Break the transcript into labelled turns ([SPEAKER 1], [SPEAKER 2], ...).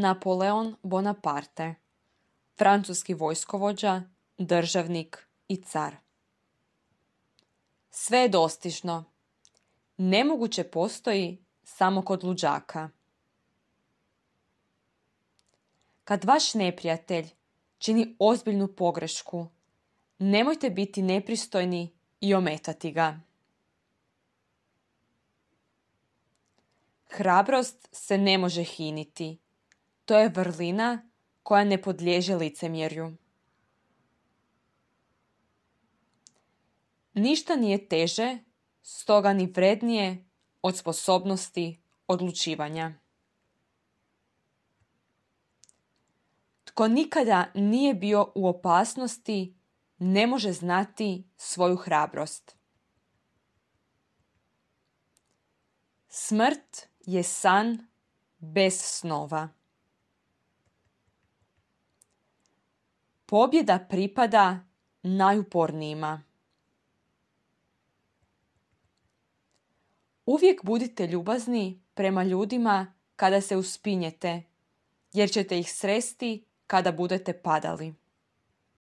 [SPEAKER 1] Napoleon Bonaparte, francuski vojskovođa, državnik i car. Sve je dostižno. Nemoguće postoji samo kod luđaka. Kad vaš neprijatelj čini ozbiljnu pogrešku, nemojte biti nepristojni i ometati ga. Hrabrost se ne može hiniti to je vrlina koja ne podliježe licemjerju. Ništa nije teže, stoga ni vrednije od sposobnosti odlučivanja. Tko nikada nije bio u opasnosti, ne može znati svoju hrabrost. Smrt je san bez snova. pobjeda pripada najupornijima. Uvijek budite ljubazni prema ljudima kada se uspinjete, jer ćete ih sresti kada budete padali.